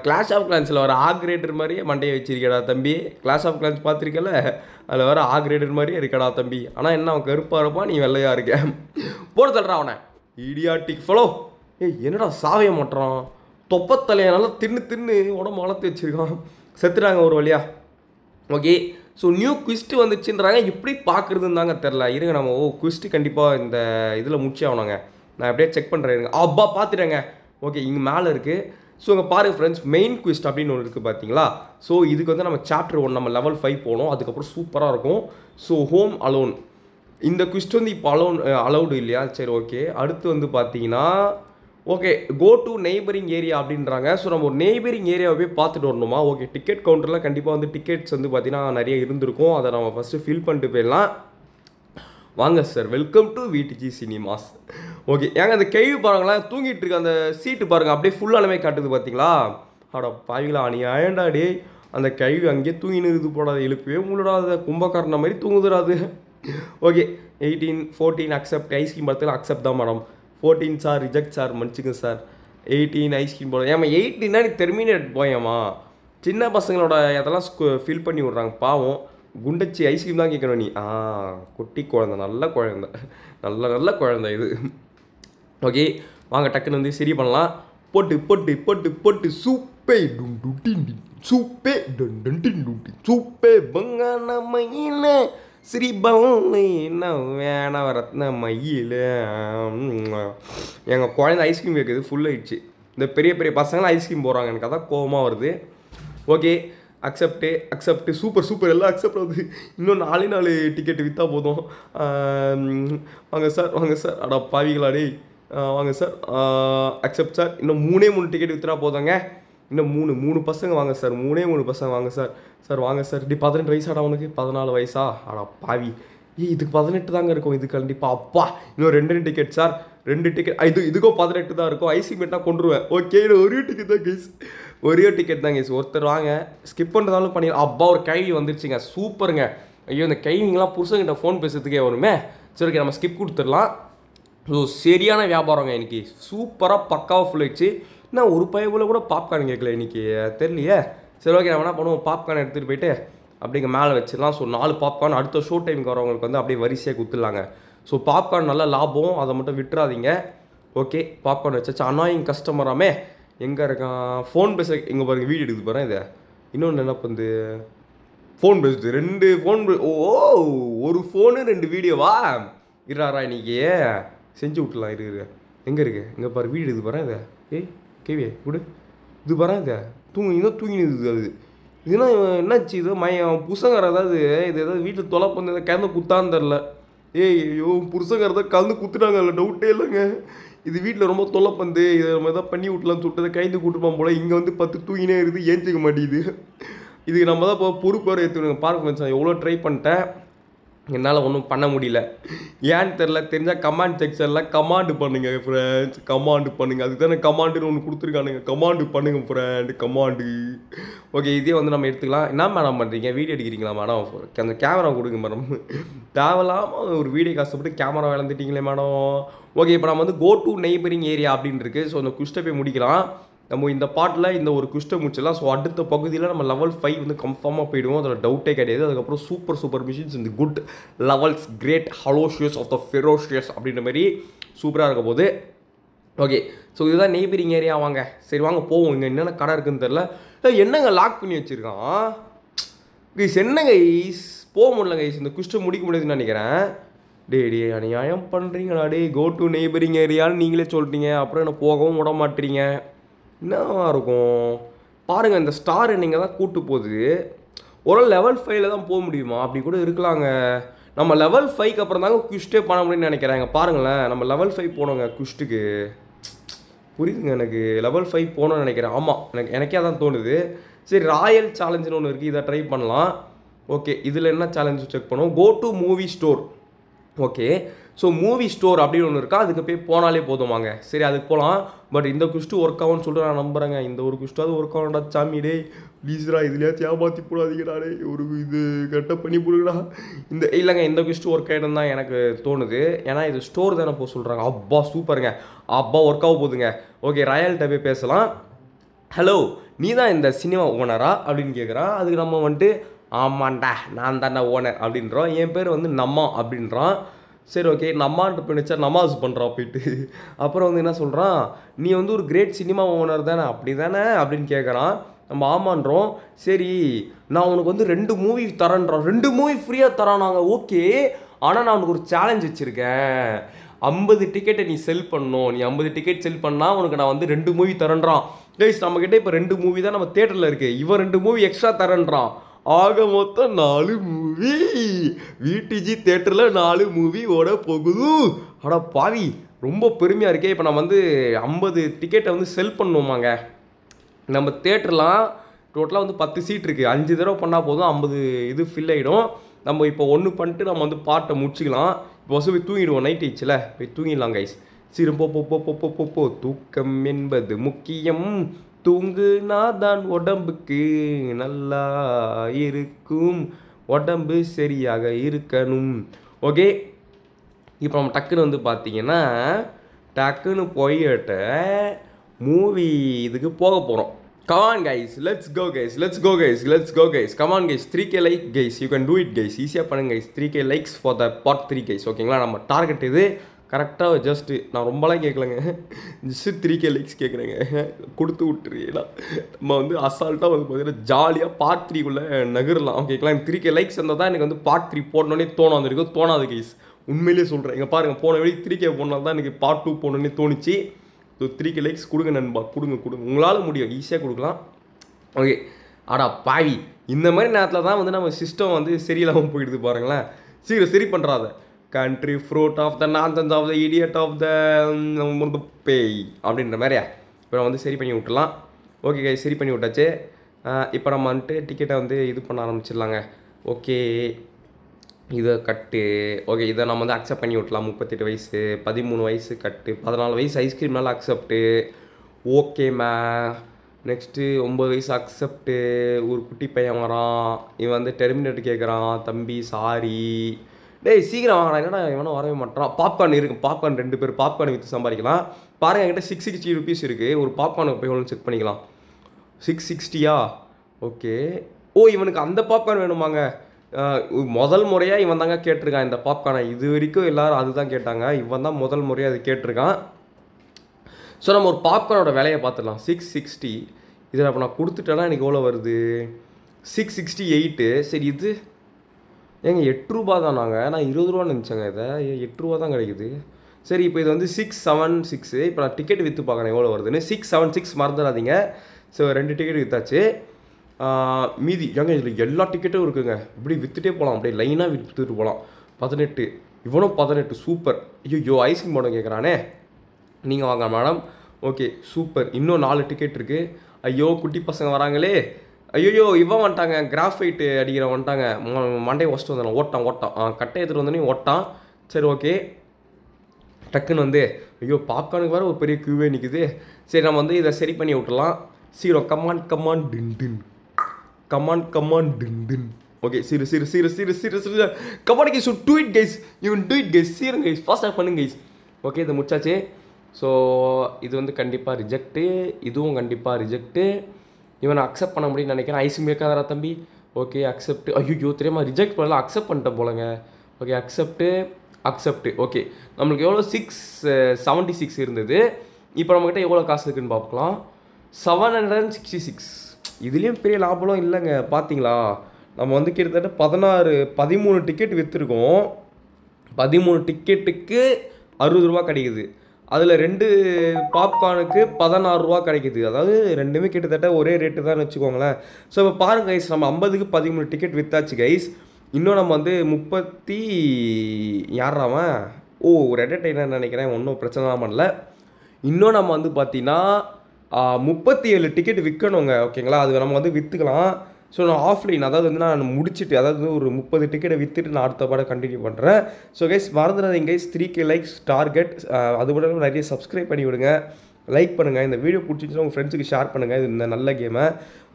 கிளாஷ் ஆஃப் கிளான்ஸில் வர ஆக்ரேட்டர் மாதிரியே மண்டையை வச்சிருக்கடா தம்பி கிளாஸ் ஆஃப் கிளான்ஸ் பார்த்துருக்கல அதில் வர ஆக்ரேட்டர் மாதிரியே இருக்கடா தம்பி ஆனால் என்ன அவன் கருப்பாக இருப்பா நீ வெள்ளையாக இருக்க போட தள்ளுறா அவனை இடியாட்டிக் ஃபலோ ஏய் என்னடா சாவைய மாட்டுறான் தொப்பத்தலையை நல்லா தின்னு தின்னு உடம்பு வளர்த்து வச்சுருக்கான் செத்துட்டாங்க ஒரு வழியா ஓகே ஸோ நியூ குவிஸ்ட்டு வந்துச்சுன்றாங்க எப்படி பார்க்குறதுன்னு தாங்க தெரில இருங்க நம்ம ஓ குவிஸ்ட்டு கண்டிப்பாக இந்த இதில் முடிச்சே ஆகணுங்க நான் அப்படியே செக் பண்ணுறேன் அப்பா பார்த்துட்டேங்க ஓகே இங்கே மேலே இருக்குது ஸோ இங்கே பாருங்கள் ஃப்ரெண்ட்ஸ் மெயின் குவிஸ்ட் அப்படின்னு ஒன்று இருக்குது பார்த்தீங்களா ஸோ இதுக்கு வந்து நம்ம சாப்டர் ஒன் நம்ம லெவல் ஃபைவ் போனோம் அதுக்கப்புறம் சூப்பராக இருக்கும் ஸோ ஹோம் அலோன் இந்த குவிஸ்ட் வந்து இப்போ அலோன் அலௌடு இல்லையா சரி ஓகே அடுத்து வந்து பார்த்தீங்கன்னா okay go to neighbouring area அப்படின்றாங்க ஸோ நம்ம ஒரு நெய்பரிங் ஏரியாவை போய் பார்த்துட்டு வரணுமா ஓகே டிக்கெட் கவுண்டரில் கண்டிப்பாக வந்து டிக்கெட்ஸ் வந்து பார்த்திங்கன்னா நிறைய இருந்திருக்கும் அதை நம்ம ஃபஸ்ட்டு ஃபில் பண்ணிட்டு போயிடலாம் வாங்க sir welcome to VDG cinemas okay ஏங்க அந்த கேள்வி பாருங்களேன் தூங்கிட்டு இருக்க அந்த சீட்டு பாருங்கள் அப்படியே ஃபுல்லாலுமே காட்டுது பார்த்தீங்களா அட பாவிங்களா நீ ஆயண்டாடி அந்த கழிவு அங்கேயே தூங்கி நிறுத்து போடாது எழுப்பவே உங்களோட அதை மாதிரி தூங்குதுடாது okay eighteen fourteen accept ice cream படத்தில் அக்செப்ட் தான் madam fourteen sir reject sir மன்னிச்சுங்க சார் எயிட்டீன் ஐஸ்கிரீம் போடுறது ஏமா எயிட்டீனா நீ டெர்மினேட் போயம்மா சின்ன பசங்களோட இதெல்லாம் ஸ்கூ ஃபில் பண்ணி விட்றாங்க பாவம் குண்டச்சி ஐஸ்கிரீம் தான் கேட்கணும் நீ ஆ குட்டி குழந்த நல்ல குழந்த நல்ல நல்ல குழந்த இது ஓகே வாங்க டக்குன்னு வந்து சரி பண்ணலாம் போட்டு போட்டு போட்டு போட்டு சூப்பே டும் சூப்பே டன் டன் சூப்பே பங்கான மயிலே ஸ்ரீபவனி என்ன வேணாம் ரத்ன மயில் எங்கள் குழந்தை ஐஸ்கிரீம் கேட்குது ஃபுல் ஆயிடுச்சு இந்த பெரிய பெரிய பசங்களாம் ஐஸ்கிரீம் போகிறாங்க எனக்கு அதான் கோபமாக வருது okay accept accept super super எல்லாம் அக்செப்ட் ஆகுது இன்னும் நாலே நாலு டிக்கெட் விற்றா போதும் வாங்க சார் வாங்க சார் அடா பாவிகளாடி வாங்க சார் அக்செப்ட் சார் இன்னும் மூணே மூணு டிக்கெட் விற்றா போதுங்க இன்னும் மூணு மூணு பசங்க வாங்க சார் மூணே மூணு பசங்க வாங்க சார் சார் வாங்க சார் இப்படி பதினெட்டு வயசாடா உனக்கு பதினாலு வயசா ஆடா பாவி ஏ இதுக்கு பதினெட்டு தாங்க இருக்கும் இதுக்கு கண்டிப்பாக அப்பா இன்னும் ரெண்டு ரெண்டு டிக்கெட் சார் ரெண்டு டிக்கெட் இது இதுக்கோ பதினெட்டு தான் இருக்கும் ஐசி மெட்டாக கொண்டுருவேன் ஓகே ஒரே டிக்கெட் தான் கேஸ் ஒரே டிக்கெட் தான் கேஸ் ஒருத்தர் வாங்க ஸ்கிப் பண்ணுறதாலும் பண்ணிடலாம் அப்பா ஒரு கைவி வந்துருச்சுங்க சூப்பருங்க ஐயோ இந்த கைவிங்கெலாம் புருஷங்கிட்ட ஃபோன் பேசுறதுக்கே வருமே சரி ஓகே நம்ம ஸ்கிப் கொடுத்துடலாம் ஸோ சரியான வியாபாரங்க இன்னைக்கு சூப்பராக பக்காவாக ஃபுல் ஆயிடுச்சு நான் ஒரு பையன் கூட பாப்கார்ன் கேட்கல இன்றைக்கி தெரியலையே சரி ஓகே நான் என்ன பண்ணுவோம் பாப்கார்ன் எடுத்துகிட்டு போயிட்டு அப்படிங்க மேலே வச்சிடலாம் ஸோ நாலு பாப்கார்ன் அடுத்த ஷோ டைமுக்கு வரவங்களுக்கு வந்து அப்படியே வரிசையாக குத்துடலாங்க ஸோ பாப்கார்ன் நல்லா லாபம் அதை மட்டும் விட்டுறாதீங்க ஓகே பாப்கார்ன் வச்சாச்சு அனாயிங் கஸ்டமராமே எங்கே இருக்கான் ஃபோன் பேச இங்கே பாருங்கள் வீடியோ எடுத்து போகிறேன் இதை இன்னொன்று என்ன பண்ணுது ஃபோன் பேசுது ரெண்டு ஃபோன் ஓ ஒரு ஃபோனு ரெண்டு வீடியோவா இருறாரா இன்றைக்கி செஞ்சு விட்டுலாம் இரு எங்கே இருக்குது இங்கே பாரு வீடு எடுத்து பாரு இதை ஏய் கேவியே விடு இது வராத தூங்கு தூங்கினது தூங்கினுது அது இதுனா என்னாச்சு இது மயம் புருஷங்கார ஏதாவது இது ஏதாவது வீட்டில் தொலை எதாவது கலந்து குத்தான்னு தெரில ஏய் ஐயோ புருஷங்கர் தான் கலந்து குத்துட்டாங்க அதில் டவுட்டே இல்லைங்க இது வீட்டில் ரொம்ப தொலை பந்து இதை நம்ம எதாவது பண்ணி விட்லான்னு சொல்லிட்டு கைந்து கூட்டுப்பான் போல் இங்கே வந்து பத்து தூங்கினே இருக்குது ஏஞ்சிக்க மாட்டேங்குது இதுக்கு நம்ம தான் இப்போ பொறுப்பு பொறுப்பாக ஏற்றுக்கணும் பார்க்க எவ்வளோ ட்ரை பண்ணிட்டேன் என்னால் ஒன்றும் பண்ண முடியல ஏன்னு தெரில தெரிஞ்சால் கமாண்ட் செக்ஷனில் கமாண்டு பண்ணுங்கள் ஃப்ரெண்ட்ஸ் கமாண்டு பண்ணுங்கள் அதுக்கு தானே கமாண்டுன்னு ஒன்று கொடுத்துருக்கானுங்க கமாண்டு பண்ணுங்கள் ஃப்ரெண்டு கமாண்டு ஓகே இதே வந்து நம்ம எடுத்துக்கலாம் என்ன மேடம் பண்ணுறீங்க வீடியோ எடுக்கிறீங்களா மேடம் அந்த கேமரா கொடுங்க மேடம் தேவையில்லாமல் ஒரு வீடியோ கஷ்டப்பட்டு கேமரா விளந்துட்டீங்களே மேடம் ஓகே இப்போ நம்ம வந்து கோ டு நெய்பரிங் ஏரியா அப்படின்னு இருக்குது ஸோ அந்த குஸ்ட்டை போய் முடிக்கலாம் நம்ம இந்த பாட்டில் இந்த ஒரு குஷ்டை முடிச்சிடலாம் ஸோ அடுத்த பகுதியில் நம்ம லெவல் ஃபைவ் வந்து கன்ஃபார்மாக போயிடுவோம் அதில் டவுட்டே கிடையாது அதுக்கப்புறம் சூப்பர் சூப்பர் மிஷின்ஸ் இந்த குட் லெவல்ஸ் கிரேட் ஹலோஷியஸ் ஆஃப் த ஃபெரோஷியஸ் அப்படின்ற மாதிரி சூப்பராக இருக்க போது ஓகே ஸோ இதுதான் நெய்பரிங் ஏரியா வாங்க சரி வாங்க போவோம் இங்கே என்னென்ன கடை இருக்குன்னு தெரில என்னங்க லாக் பண்ணி வச்சுருக்கான் கைஸ் என்னங்க ஐஸ் போக முடியல கைஸ் இந்த குஷ்டை முடிக்க முடியாதுன்னு நினைக்கிறேன் டே டே அநியாயம் பண்ணுறீங்களா டே கோ டு நெய்பரிங் ஏரியான்னு நீங்களே சொல்கிறீங்க அப்புறம் என்ன போகவும் விட மாட்டீங்க என்னவா இருக்கும் பாருங்கள் இந்த ஸ்டார் நீங்கள் தான் கூட்டு போகுது ஒரு லெவல் ஃபைவ்ல தான் போக முடியுமா அப்படி கூட இருக்கலாங்க நம்ம லெவல் ஃபைவ்க்கு அப்புறம் தாங்க குஷ்டே பண்ண முடியும்னு நினைக்கிறேன் நினைக்கிறாங்க பாருங்களேன் நம்ம லெவல் ஃபைவ் போனோங்க குஷ்டுக்கு புரியுதுங்க எனக்கு லெவல் ஃபைவ் போகணும்னு நினைக்கிறேன் ஆமாம் எனக்கு எனக்கே தான் தோணுது சரி ராயல் சேலஞ்சுன்னு ஒன்று இருக்குது இதை ட்ரை பண்ணலாம் ஓகே இதில் என்ன சேலஞ்சு செக் பண்ணுவோம் go to movie store okay so movie store அப்படின்னு ஒன்று இருக்கா அதுக்கு போய் போனாலே போதுமாங்க சரி அதுக்கு போகலாம் பட் இந்த குஷ்டு ஒர்க் ஆகும்னு சொல்லிட்டு நான் நம்புகிறேங்க இந்த ஒரு குஷ்டாவது ஒர்க் ஆகும்டா சாமி டே ப்ளீஸ்ரா இதுலேயே தியாபாத்தி போடாதீங்கடா டே ஒரு இது கரெக்டாக பண்ணி போடுங்கடா இந்த இல்லைங்க இந்த குஷ்டு ஒர்க் ஆகிடும் தான் எனக்கு தோணுது ஏன்னா இது ஸ்டோர் தானே போக சொல்கிறாங்க அப்பா சூப்பருங்க அப்பா ஒர்க் ஆக போகுதுங்க ஓகே ராயல்கிட்ட போய் பேசலாம் ஹலோ நீ தான் இந்த சினிமா ஓனரா அப்படின்னு கேட்குறான் அதுக்கு நம்ம வந்துட்டு ஆமாண்டா நான் தானே ஓனர் அப்படின்றோம் என் பேர் வந்து நம்மா அப்படின்றான் சரி ஓகே நம்மான்ட்டு போயிடுச்சா நமாஸ் பண்ணுறோம் போயிட்டு அப்புறம் வந்து என்ன சொல்கிறான் நீ வந்து ஒரு கிரேட் சினிமா ஓனர் தானே அப்படி தானே அப்படின்னு கேட்குறான் நம்ம ஆமான்றோம் சரி நான் உனக்கு வந்து ரெண்டு மூவி தரேன்றோம் ரெண்டு மூவி ஃப்ரீயாக தரான் நாங்கள் ஓகே ஆனால் நான் உனக்கு ஒரு சேலஞ்ச் வச்சுருக்கேன் ஐம்பது டிக்கெட்டை நீ செல் பண்ணணும் நீ ஐம்பது டிக்கெட் செல் பண்ணால் உனக்கு நான் வந்து ரெண்டு மூவி தரேன்றான் ப்ளீஸ் நம்மக்கிட்ட இப்போ ரெண்டு மூவி தான் நம்ம தேட்டரில் இருக்குது இவன் ரெண்டு மூவி எக்ஸ்ட்ரா தரேன்றான் ஆக மொத்தம் நாலு மூவி வீட்டுஜி தேட்டரில் நாலு மூவி ஓட போகுது ஆனால் பாவி ரொம்ப பெருமையாக இருக்கே இப்போ நம்ம வந்து ஐம்பது டிக்கெட்டை வந்து செல் பண்ணுவோமாங்க நம்ம தேட்டர்லாம் டோட்டலாக வந்து பத்து சீட் இருக்குது அஞ்சு தடவை பண்ணால் போதும் ஐம்பது இது ஃபில் ஆகிடும் நம்ம இப்போ ஒன்று பண்ணிட்டு நம்ம வந்து பாட்டை முடிச்சுக்கலாம் இப்போ வசதி தூங்கிடுவோம் நைட் ஆயிடுச்சுல போய் தூங்கிடலாம் கைஸ் சிறு போ போ போ போ போ போ தூக்கம் என்பது முக்கியம் தூங்குனா தான் உடம்புக்கு நல்லா இருக்கும் உடம்பு சரியாக இருக்கணும் ஓகே இப்போ நம்ம டக்குன்னு வந்து பார்த்தீங்கன்னா டக்குன்னு போய்கிட்ட மூவி இதுக்கு போக போகிறோம் come on guys let's go guys let's go guys let's go guys come on guys three K like guys you can do it guys ஈஸியாக பண்ணுங்க guys three K likes for the part three guys ஓகேங்களா நம்ம target இது கரெக்டாக just நான் ரொம்பலாம் கேட்கலங்க just three K likes கேட்குறேங்க கொடுத்து விட்டுறீங்களா நம்ம வந்து அசால்ட்டாக வந்து பார்த்தீங்கன்னா ஜாலியாக பார்ட் த்ரீக்குள்ளே நகரலாம் கேட்கலாம் எனக்கு த்ரீ கே லைக்ஸ் இருந்தால் தான் எனக்கு வந்து பார்ட் த்ரீ போடணுன்னே தோணும் வந்திருக்கும் தோணாது கேஸ் உண்மையிலேயே சொல்கிறேன் இங்கே பாருங்கள் போன வழி த்ரீ கே போனால் தான் எனக்கு பார்ட் டூ போடணுன்னே தோணுச்சு ஸோ த்ரீ கே லைக்ஸ் கொடுங்க நண்பா கொடுங்க கொடுங்க உங்களால் முடியும் ஈஸியாக கொடுக்கலாம் ஓகே ஆடா பாவி இந்த மாதிரி நேரத்தில் தான் வந்து நம்ம சிஸ்டம் வந்து சரியில்லாமல் போயிடுது பாருங்களேன் சீக்கிரம் சரி பண்ணுறாத country fruit of the nonsense of the idiot of the பேய் அப்படின்ற மாதிரியா இப்போ நம்ம வந்து சரி பண்ணி விட்டுலாம் ஓகே கை சரி பண்ணி விட்டாச்சு இப்போ நம்ம வந்துட்டு டிக்கெட்டை வந்து இது பண்ண ஆரம்பிச்சிடலாங்க ஓகே இதை கட்டு ஓகே இதை நம்ம வந்து அக்செப்ட் பண்ணி விட்டலாம் முப்பத்தெட்டு வயசு பதிமூணு வயசு கட்டு பதினாலு வயசு ஐஸ்கிரீம் மேலே அக்செப்ட்டு ஓகே மே நெக்ஸ்ட்டு ஒம்பது வயசு அக்செப்ட்டு ஒரு குட்டி பையன் வரான் இவன் வந்து டெர்மினேட் கேட்குறான் தம்பி சாரி டேய் சீக்கிரம் வாங்கினா என்னடா இவனும் வரவே மாட்டான் பாப்கார்ன் இருக்கும் பாப்கார்ன் ரெண்டு பேர் பாப்கார்ன் விற்று சம்பாதிக்கலாம் பாருங்க என்கிட்ட சிக்ஸ் சிக்ஸ்டி ருபீஸ் இருக்குது ஒரு பாப்கார்னு போய் ஒன்று செக் பண்ணிக்கலாம் சிக்ஸ் சிக்ஸ்டியா ஓகே ஓ இவனுக்கு அந்த பாப்கார்ன் வேணுமாங்க முதல் முறையாக இவன் தாங்க கேட்டிருக்கான் இந்த பாப்கார்னை இது வரைக்கும் எல்லோரும் அதுதான் கேட்டாங்க இவன் தான் முதல் முறையாக அது கேட்டிருக்கான் ஸோ நம்ம ஒரு பாப்கார்னோட விலையை பார்த்துடலாம் சிக்ஸ் சிக்ஸ்டி இதில் அப்போ நான் கொடுத்துட்டேன்னா எனக்கு எவ்வளோ வருது சிக்ஸ் சிக்ஸ்டி எயிட்டு சரி இது ஏங்க எட்டு ரூபா தான் நாங்கள் நான் இருபது ரூபா நினச்சேங்க இதை எட்டு ரூபா தான் கிடைக்குது சரி இப்போ இது வந்து சிக்ஸ் செவன் சிக்ஸு இப்போ நான் டிக்கெட் விற்று பார்க்குறேன் எவ்வளோ வருதுன்னு சிக்ஸ் செவன் சிக்ஸ் மறந்துடாதீங்க ஸோ ரெண்டு டிக்கெட் விற்றாச்சு மீதி ஏங்க இதில் எல்லா டிக்கெட்டும் இருக்குங்க இப்படி விற்றுட்டே போகலாம் அப்படியே லைனாக விற்றுட்டு போகலாம் பதினெட்டு இவனும் பதினெட்டு சூப்பர் ஐயோ ஐஸ்கிரீம் போட கேட்குறானே நீங்கள் வாங்க மேடம் ஓகே சூப்பர் இன்னும் நாலு டிக்கெட் இருக்குது ஐயோ குட்டி பசங்க வராங்களே ஐயோ இவன் வந்துட்டாங்க கிராஃபைட்டு அடிக்கிற வந்துட்டாங்க மண்டையை ஒஸ்ட்டு வந்துடலாம் ஓட்டான் ஓட்டான் ஆ கட்டை எடுத்துகிட்டு வந்தோடனே ஓட்டான் சரி ஓகே டக்குன்னு வந்து ஐயோ பாப்கார்னுக்கு வேறு ஒரு பெரிய கியூவே நிற்குது சரி நம்ம வந்து இதை சரி பண்ணி விட்டுலாம் சீரோ கமான் கமான் டின் டின் கமான் கமான் டின் டின் ஓகே சிறு சிறு சிறு சிறு சிறு சிறு கபடிக்கு ஸோ டூ இட் கைஸ் இவன் டூ இட் கைஸ் சீரும் கைஸ் ஃபாஸ்ட்டாக பண்ணுங்க கைஸ் ஓகே இது முடிச்சாச்சு ஸோ இது வந்து கண்டிப்பாக ரிஜெக்ட்டு இதுவும் கண்டிப்பாக ரிஜெக்ட்டு இவனை அக்செப்ட் பண்ண முடியும்னு நினைக்கிறேன் ஐசியும் இருக்காதரா தம்பி ஓகே அக்செப்ட் ஐயோ தெரியாமல் ரிஜெக்ட் பண்ணல அக்செப்ட் பண்ணிட்டேன் போலங்க ஓகே அக்செப்ட்டு அக்செப்ட் ஓகே நம்மளுக்கு எவ்வளோ சிக்ஸ் செவன்ட்டி சிக்ஸ் இருந்தது இப்போ நம்மக்கிட்ட எவ்வளோ காசு இருக்குதுன்னு பார்க்கலாம் seven hundred and sixty six இதுலேயும் பெரிய லாபம்லாம் இல்லைங்க பார்த்தீங்களா நம்ம வந்து கிட்டத்தட்ட பதினாறு பதிமூணு டிக்கெட் விற்றுருக்கோம் பதிமூணு டிக்கெட்டுக்கு அறுபது ரூபா கிடைக்குது அதில் ரெண்டு பாப்கார்னுக்கு பதினாறு ரூபா கிடைக்கிது அதாவது ரெண்டுமே கிட்டத்தட்ட ஒரே ரேட்டு தான் வச்சுக்கோங்களேன் ஸோ இப்போ பாருங்கள் கைஸ் நம்ம ஐம்பதுக்கு பதிமூணு டிக்கெட் வித்தாச்சு கைஸ் இன்னும் நம்ம வந்து முப்பத்தி யாராவன் ஓ ஒரு என்டர்டெய்னர் நினைக்கிறேன் ஒன்றும் பிரச்சனை பண்ணல இன்னும் நம்ம வந்து பார்த்திங்கன்னா முப்பத்தி ஏழு டிக்கெட் விற்கணுங்க ஓகேங்களா அது நம்ம வந்து விற்றுக்கலாம் ஸோ நான் ஆஃப்லைன் அதாவது வந்து நான் முடிச்சுட்டு அதாவது ஒரு முப்பது டிக்கெட்டை விற்றுட்டு நான் அடுத்த படம் கண்டினியூ பண்ணுறேன் ஸோ கைஸ் மறந்துடாதீங்க guys three K likes target அது மட்டும் நிறைய சப்ஸ்கிரைப் பண்ணி விடுங்க லைக் பண்ணுங்கள் இந்த வீடியோ பிடிச்சிச்சுன்னா உங்கள் ஃப்ரெண்ட்ஸுக்கு ஷேர் பண்ணுங்கள் இது இந்த நல்ல கேமை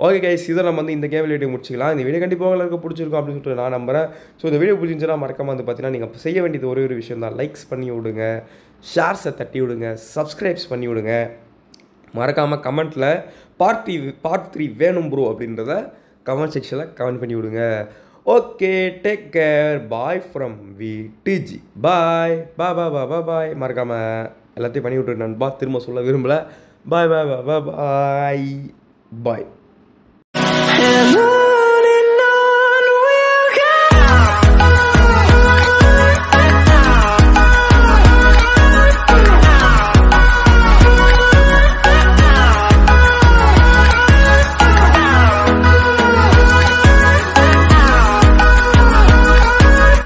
ஓகே கைஸ் இதை நம்ம வந்து இந்த கேம் விளையாடி முடிச்சிக்கலாம் இந்த வீடியோ கண்டிப்பாக உங்களுக்கு பிடிச்சிருக்கும் அப்படின்னு சொல்லிட்டு நான் நம்புகிறேன் ஸோ இந்த வீடியோ பிடிச்சிச்சுன்னா மறக்காமல் வந்து பார்த்தீங்கன்னா நீங்கள் செய்ய வேண்டியது ஒரே ஒரு விஷயம் தான் லைக்ஸ் பண்ணி விடுங்க ஷேர்ஸை தட்டி விடுங்க சப்ஸ்கிரைப்ஸ் பண்ணி விடுங்க மறக்காமல் கமெண்ட்டில் பார்ட் த்ரீ பார்ட் த்ரீ வேணும் ப்ரோ அப்படின்றத கமெண்ட் செக்ஷனில் கமெண்ட் பண்ணி விடுங்க okay take care bye from V DG bye பா பா பா பா பாய் மறக்காமல் எல்லாத்தையும் பண்ணி விட்டுரு நண்பா திரும்ப சொல்ல விரும்பலை பாய் பாய் பா பாய் பாய் பாய்